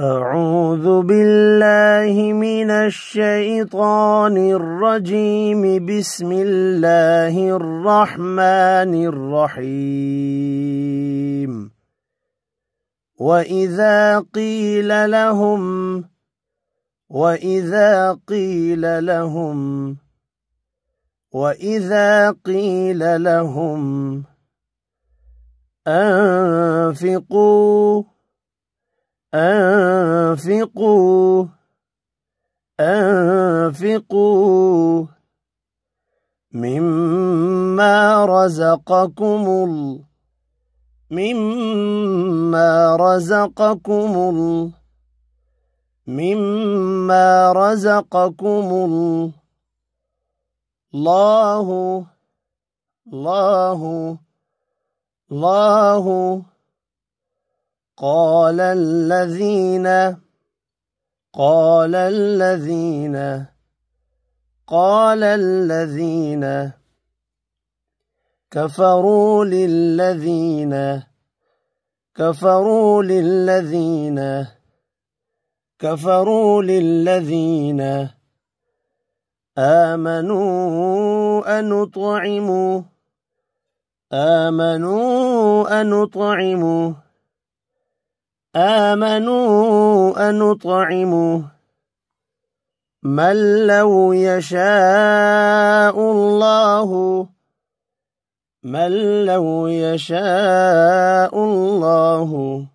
أعوذ بالله من الشيطان الرجيم بسم الله الرحمن الرحيم وإذا قيل لهم وإذا قيل لهم وإذا قيل لهم أنفقوا أنفقوا أنفقوا مما رزقكم الله مما رزقكم الله مما رزقكم الله الله الله قال الذين قال الذين قال الذين كفروا للذين كفروا للذين كفروا للذين آمنوا أن آمنوا أن نطعم آمنوا أنطعمه من لو يشاء الله من لو يشاء الله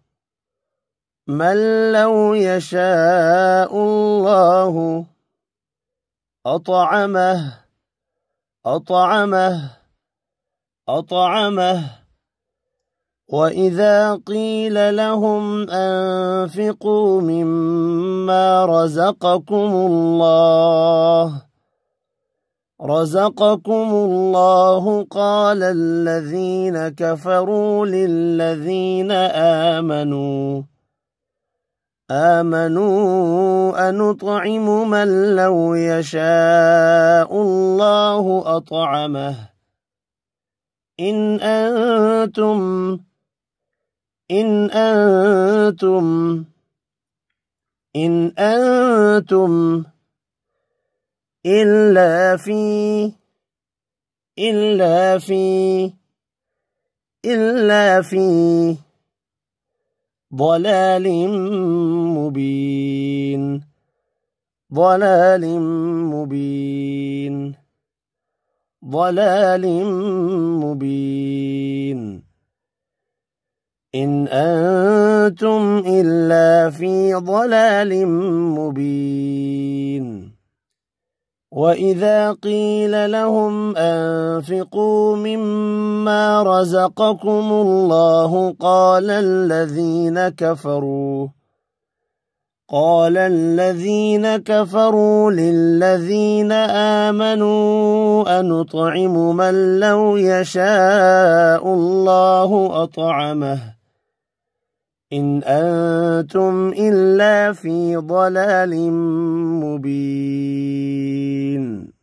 من لو يشاء الله أطعمه أطعمه أطعمه وإذا قيل لهم أنفقوا مما رزقكم الله رزقكم الله قال الذين كفروا للذين آمنوا آمنوا أنطعم من لو يشاء الله أطعمه إن أنتم إن أنتم إن أنتم إلا في إلا في إلا في ضلال مبين ضلال مبين ضلال مبين إن أنتم إلا في ضلال مبين وإذا قيل لهم أنفقوا مما رزقكم الله قال الذين كفروا قال الذين كفروا للذين آمنوا أنطعم من لو يشاء الله أطعمه إن أنتم إلا في ضلال مبين